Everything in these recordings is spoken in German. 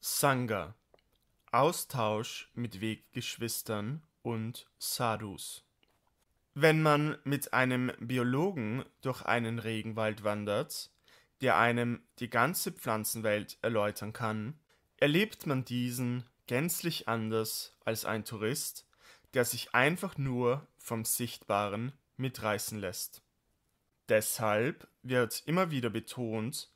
Sangha Austausch mit Weggeschwistern und Sadhus. Wenn man mit einem Biologen durch einen Regenwald wandert, der einem die ganze Pflanzenwelt erläutern kann, erlebt man diesen gänzlich anders als ein Tourist, der sich einfach nur vom Sichtbaren mitreißen lässt. Deshalb wird immer wieder betont,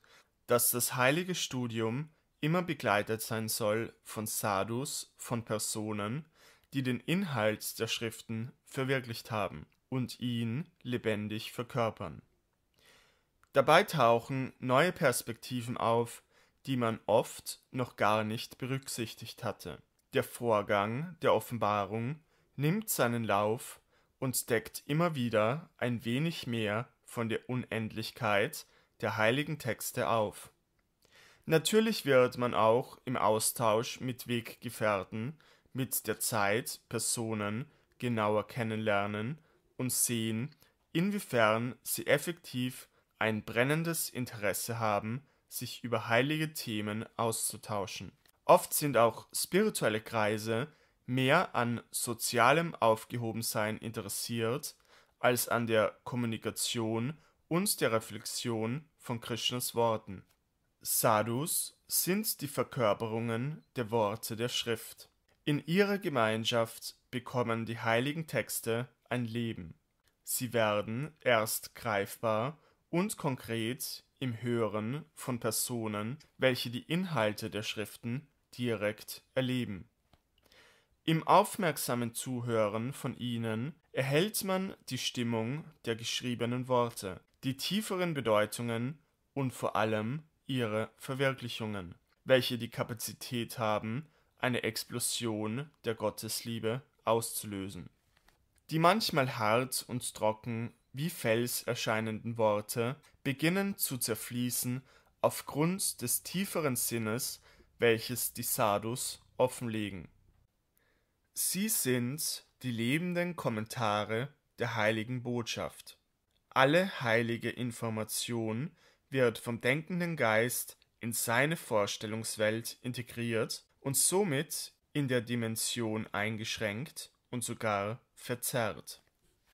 dass das heilige Studium immer begleitet sein soll von Sadhus, von Personen, die den Inhalt der Schriften verwirklicht haben und ihn lebendig verkörpern. Dabei tauchen neue Perspektiven auf, die man oft noch gar nicht berücksichtigt hatte. Der Vorgang der Offenbarung nimmt seinen Lauf und deckt immer wieder ein wenig mehr von der Unendlichkeit der heiligen Texte auf. Natürlich wird man auch im Austausch mit Weggefährten mit der Zeit Personen genauer kennenlernen und sehen, inwiefern sie effektiv ein brennendes Interesse haben, sich über heilige Themen auszutauschen. Oft sind auch spirituelle Kreise mehr an sozialem Aufgehobensein interessiert als an der Kommunikation und der Reflexion von Krishnas Worten. Sadhus sind die Verkörperungen der Worte der Schrift. In ihrer Gemeinschaft bekommen die heiligen Texte ein Leben. Sie werden erst greifbar und konkret im Hören von Personen, welche die Inhalte der Schriften direkt erleben. Im aufmerksamen Zuhören von ihnen erhält man die Stimmung der geschriebenen Worte, die tieferen Bedeutungen und vor allem ihre Verwirklichungen, welche die Kapazität haben, eine Explosion der Gottesliebe auszulösen. Die manchmal hart und trocken wie Fels erscheinenden Worte beginnen zu zerfließen aufgrund des tieferen Sinnes, welches die Sadhus offenlegen. Sie sind die lebenden Kommentare der heiligen Botschaft. Alle heilige Information wird vom denkenden Geist in seine Vorstellungswelt integriert und somit in der Dimension eingeschränkt und sogar verzerrt.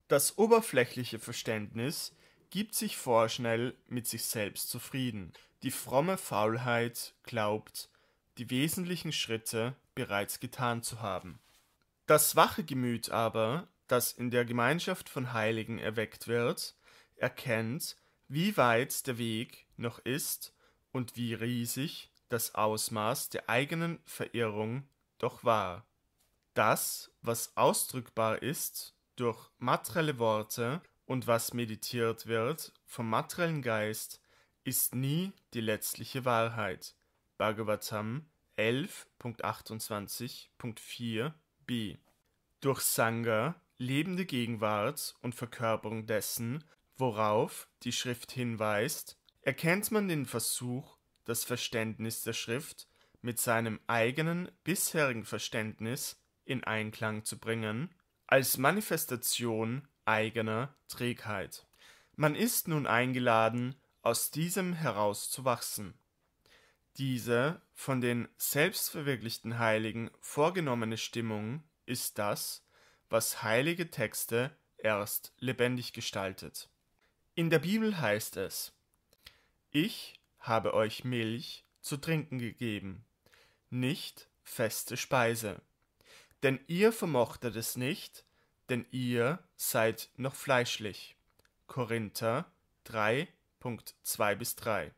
Das oberflächliche Verständnis gibt sich vorschnell mit sich selbst zufrieden. Die fromme Faulheit glaubt, die wesentlichen Schritte bereits getan zu haben. Das wache Gemüt aber, das in der Gemeinschaft von Heiligen erweckt wird, erkennt, wie weit der Weg noch ist und wie riesig das Ausmaß der eigenen Verirrung doch war. Das, was ausdrückbar ist durch materielle Worte und was meditiert wird vom materiellen Geist, ist nie die letztliche Wahrheit. Bhagavatam 11.28.4b. Durch Sangha, lebende Gegenwart und Verkörperung dessen, worauf die Schrift hinweist, erkennt man den Versuch, das Verständnis der Schrift mit seinem eigenen bisherigen Verständnis in Einklang zu bringen, als Manifestation eigener Trägheit. Man ist nun eingeladen, aus diesem herauszuwachsen. Diese von den selbstverwirklichten Heiligen vorgenommene Stimmung ist das, was heilige Texte erst lebendig gestaltet. In der Bibel heißt es, ich habe euch Milch zu trinken gegeben, nicht feste Speise. Denn ihr vermochtet es nicht, denn ihr seid noch fleischlich. Korinther 3.2 bis 3.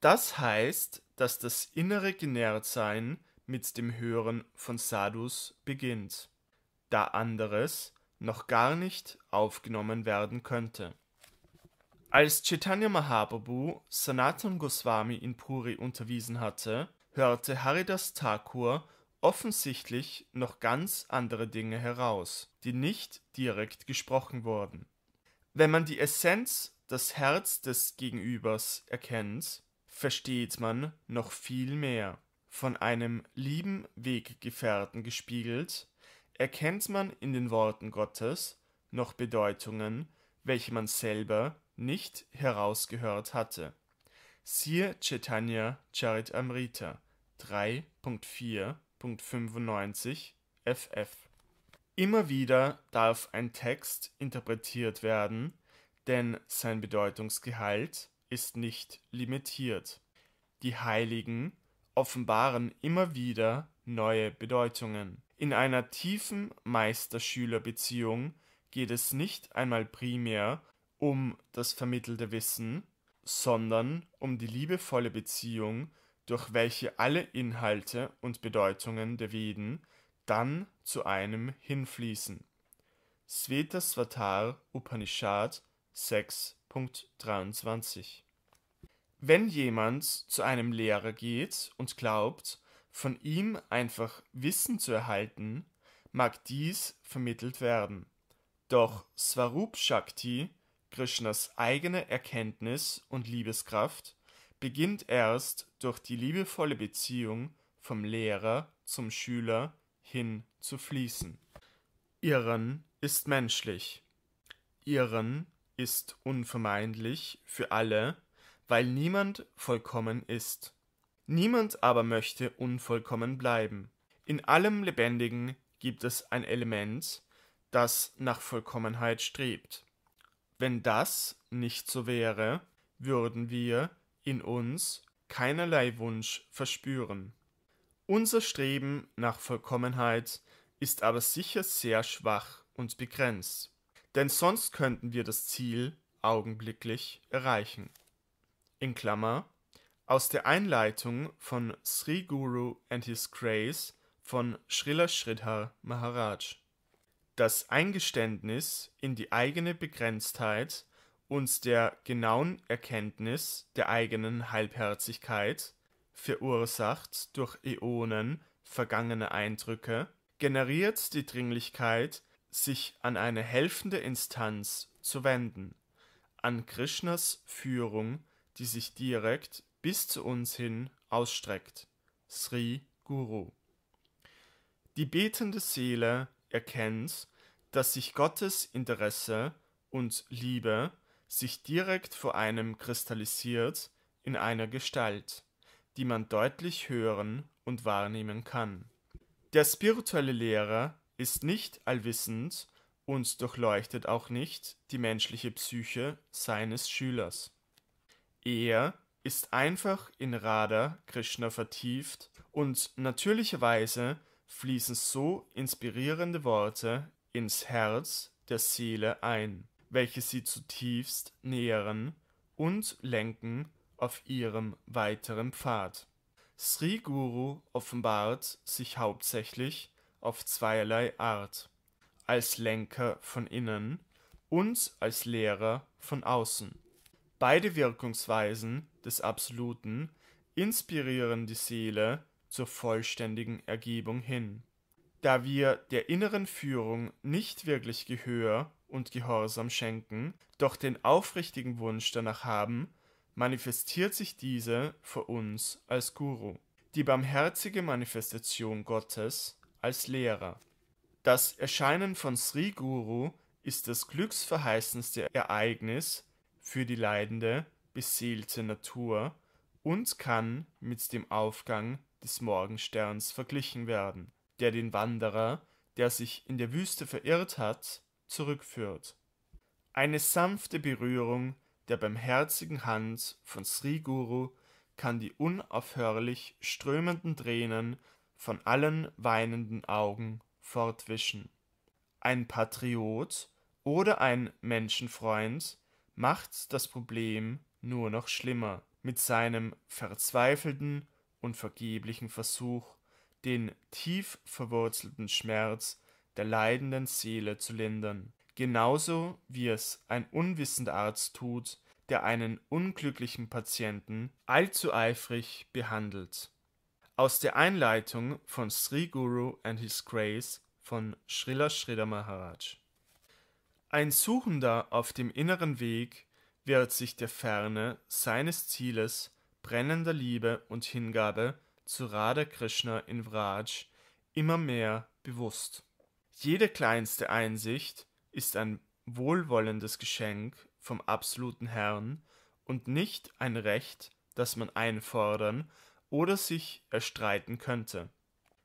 Das heißt, dass das innere Genährtsein mit dem Hören von Sadus beginnt, da anderes noch gar nicht aufgenommen werden könnte. Als Chaitanya Mahaprabhu Sanatana Goswami in Puri unterwiesen hatte, hörte Haridas Thakur offensichtlich noch ganz andere Dinge heraus, die nicht direkt gesprochen wurden. Wenn man die Essenz, das Herz des Gegenübers erkennt, versteht man noch viel mehr. Von einem lieben Weggefährten gespiegelt, erkennt man in den Worten Gottes noch Bedeutungen, welche man selber nicht herausgehört hatte. Siehe Chaitanya Charitamrita 3.4.95 ff. Immer wieder darf ein Text interpretiert werden, denn sein Bedeutungsgehalt ist nicht limitiert. Die Heiligen offenbaren immer wieder neue Bedeutungen. In einer tiefen Meisterschülerbeziehung geht es nicht einmal primär um das vermittelte Wissen, sondern um die liebevolle Beziehung, durch welche alle Inhalte und Bedeutungen der Veden dann zu einem hinfließen. Svetasvatar Upanishad 6.23 Wenn jemand zu einem Lehrer geht und glaubt, von ihm einfach Wissen zu erhalten, mag dies vermittelt werden. Doch Swarup Shakti Krishnas eigene Erkenntnis und Liebeskraft beginnt erst durch die liebevolle Beziehung vom Lehrer zum Schüler hin zu fließen. Irren ist menschlich. Irren ist unvermeidlich für alle, weil niemand vollkommen ist. Niemand aber möchte unvollkommen bleiben. In allem Lebendigen gibt es ein Element, das nach Vollkommenheit strebt. Wenn das nicht so wäre, würden wir in uns keinerlei Wunsch verspüren. Unser Streben nach Vollkommenheit ist aber sicher sehr schwach und begrenzt, denn sonst könnten wir das Ziel augenblicklich erreichen. In Klammer aus der Einleitung von Sri Guru and His Grace von Srila Sridhar Maharaj das Eingeständnis in die eigene Begrenztheit und der genauen Erkenntnis der eigenen Halbherzigkeit, verursacht durch Äonen vergangene Eindrücke, generiert die Dringlichkeit, sich an eine helfende Instanz zu wenden, an Krishnas Führung, die sich direkt bis zu uns hin ausstreckt. Sri Guru. Die betende Seele erkennt, dass sich Gottes Interesse und Liebe sich direkt vor einem kristallisiert in einer Gestalt, die man deutlich hören und wahrnehmen kann. Der spirituelle Lehrer ist nicht allwissend und durchleuchtet auch nicht die menschliche Psyche seines Schülers. Er ist einfach in Radha Krishna vertieft und natürlicherweise fließen so inspirierende Worte ins Herz der Seele ein, welche sie zutiefst nähren und lenken auf ihrem weiteren Pfad. Sri Guru offenbart sich hauptsächlich auf zweierlei Art, als Lenker von innen und als Lehrer von außen. Beide Wirkungsweisen des Absoluten inspirieren die Seele zur vollständigen Ergebung hin. Da wir der inneren Führung nicht wirklich Gehör und Gehorsam schenken, doch den aufrichtigen Wunsch danach haben, manifestiert sich diese vor uns als Guru, die barmherzige Manifestation Gottes als Lehrer. Das Erscheinen von Sri Guru ist das glücksverheißendste Ereignis für die leidende, beseelte Natur und kann mit dem Aufgang des Morgensterns verglichen werden, der den Wanderer, der sich in der Wüste verirrt hat, zurückführt. Eine sanfte Berührung der barmherzigen Hand von Sri Guru kann die unaufhörlich strömenden Tränen von allen weinenden Augen fortwischen. Ein Patriot oder ein Menschenfreund macht das Problem nur noch schlimmer mit seinem verzweifelten und vergeblichen Versuch, den tief verwurzelten Schmerz der leidenden Seele zu lindern, genauso wie es ein unwissender Arzt tut, der einen unglücklichen Patienten allzu eifrig behandelt. Aus der Einleitung von Sri Guru and His Grace von Srila Sridhar Maharaj. Ein Suchender auf dem inneren Weg wird sich der Ferne seines Zieles brennender Liebe und Hingabe zu Radha Krishna in Vraj immer mehr bewusst. Jede kleinste Einsicht ist ein wohlwollendes Geschenk vom absoluten Herrn und nicht ein Recht, das man einfordern oder sich erstreiten könnte.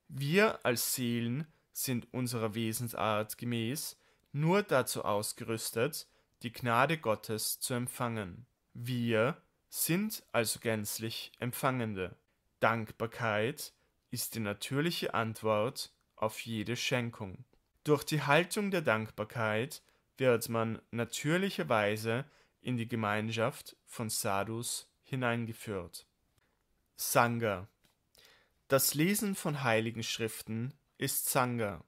Wir als Seelen sind unserer Wesensart gemäß nur dazu ausgerüstet, die Gnade Gottes zu empfangen. Wir sind also gänzlich Empfangende. Dankbarkeit ist die natürliche Antwort auf jede Schenkung. Durch die Haltung der Dankbarkeit wird man natürlicherweise in die Gemeinschaft von Sadhus hineingeführt. Sangha Das Lesen von heiligen Schriften ist Sangha,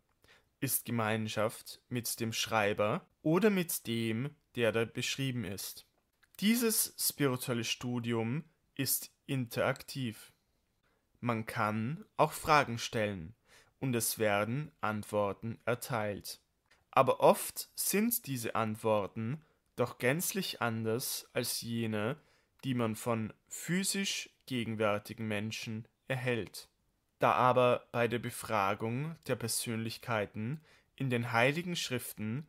ist Gemeinschaft mit dem Schreiber oder mit dem, der da beschrieben ist. Dieses spirituelle Studium ist interaktiv. Man kann auch Fragen stellen und es werden Antworten erteilt. Aber oft sind diese Antworten doch gänzlich anders als jene, die man von physisch gegenwärtigen Menschen erhält. Da aber bei der Befragung der Persönlichkeiten in den heiligen Schriften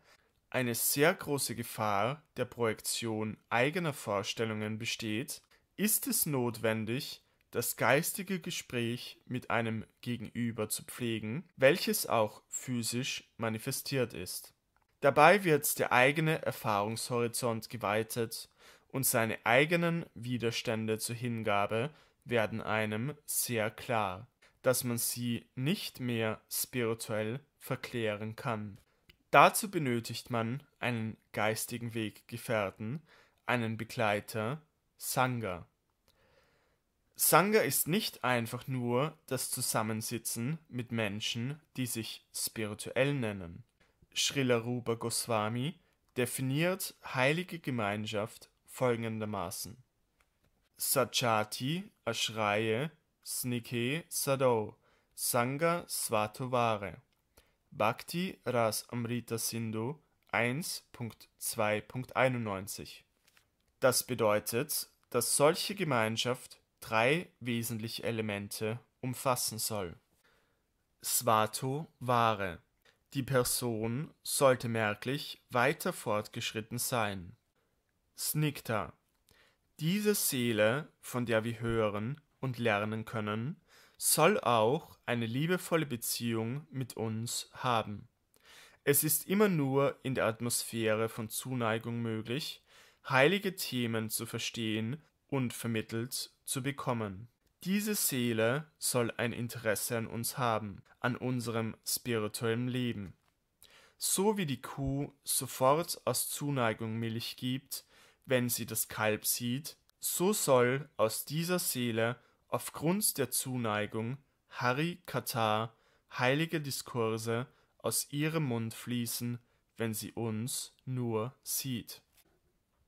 eine sehr große Gefahr der Projektion eigener Vorstellungen besteht, ist es notwendig, das geistige Gespräch mit einem Gegenüber zu pflegen, welches auch physisch manifestiert ist. Dabei wird der eigene Erfahrungshorizont geweitet und seine eigenen Widerstände zur Hingabe werden einem sehr klar, dass man sie nicht mehr spirituell verklären kann Dazu benötigt man einen geistigen Weggefährten, einen Begleiter (Sangha). Sangha ist nicht einfach nur das Zusammensitzen mit Menschen, die sich spirituell nennen. Srila Rupa Goswami definiert heilige Gemeinschaft folgendermaßen: Sajjati Ashraye Snike Sado Sangha Svatovare Bhakti Ras Amrita Sindhu 1.2.91. Das bedeutet, dass solche Gemeinschaft drei wesentliche Elemente umfassen soll. Svato Ware. Die Person sollte merklich weiter fortgeschritten sein. Snigta. Diese Seele, von der wir hören und lernen können, soll auch eine liebevolle Beziehung mit uns haben. Es ist immer nur in der Atmosphäre von Zuneigung möglich, heilige Themen zu verstehen und vermittelt zu bekommen. Diese Seele soll ein Interesse an uns haben, an unserem spirituellen Leben. So wie die Kuh sofort aus Zuneigung Milch gibt, wenn sie das Kalb sieht, so soll aus dieser Seele aufgrund der Zuneigung Hari Katar heilige Diskurse aus ihrem Mund fließen, wenn sie uns nur sieht.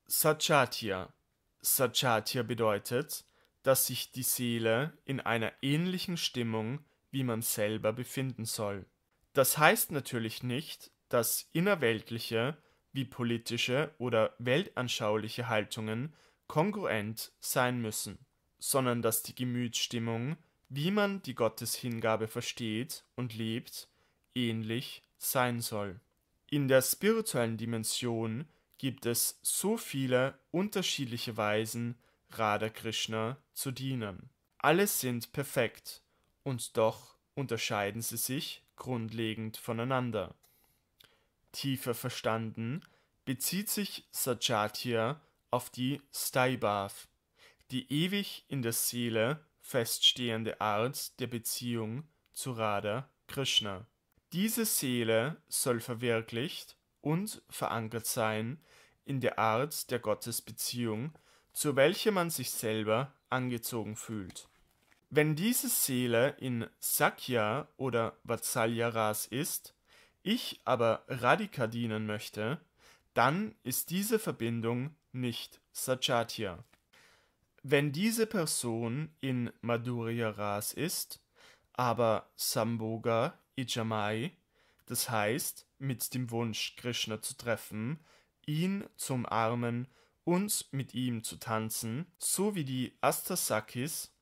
Satchatya. Satchatya bedeutet, dass sich die Seele in einer ähnlichen Stimmung wie man selber befinden soll. Das heißt natürlich nicht, dass innerweltliche wie politische oder weltanschauliche Haltungen kongruent sein müssen sondern dass die Gemütsstimmung, wie man die Gotteshingabe versteht und lebt, ähnlich sein soll. In der spirituellen Dimension gibt es so viele unterschiedliche Weisen, Radha Krishna zu dienen. Alle sind perfekt und doch unterscheiden sie sich grundlegend voneinander. Tiefer verstanden bezieht sich Sajatya auf die Staibhav, die ewig in der Seele feststehende Art der Beziehung zu Radha Krishna. Diese Seele soll verwirklicht und verankert sein in der Art der Gottesbeziehung, zu welcher man sich selber angezogen fühlt. Wenn diese Seele in Sakya oder Vatsalya Ras ist, ich aber Radhika dienen möchte, dann ist diese Verbindung nicht Sajatya. Wenn diese Person in Madhurya Ras ist, aber Sambhoga Ijamai, das heißt mit dem Wunsch, Krishna zu treffen, ihn zu umarmen und mit ihm zu tanzen, so wie die Astasakis,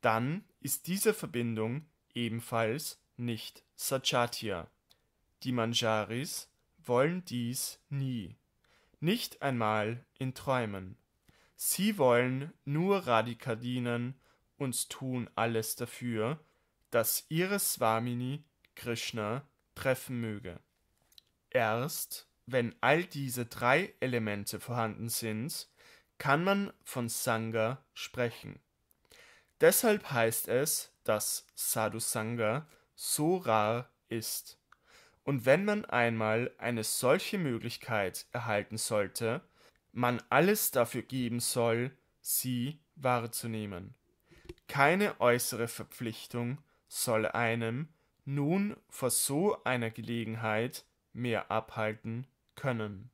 dann ist diese Verbindung ebenfalls nicht Sachatya. Die Manjaris wollen dies nie, nicht einmal in Träumen. Sie wollen nur Radhika dienen und tun alles dafür, dass ihre Swamini Krishna treffen möge. Erst wenn all diese drei Elemente vorhanden sind, kann man von Sangha sprechen. Deshalb heißt es, dass Sadhu Sangha so rar ist. Und wenn man einmal eine solche Möglichkeit erhalten sollte, man alles dafür geben soll, sie wahrzunehmen. Keine äußere Verpflichtung soll einem nun vor so einer Gelegenheit mehr abhalten können.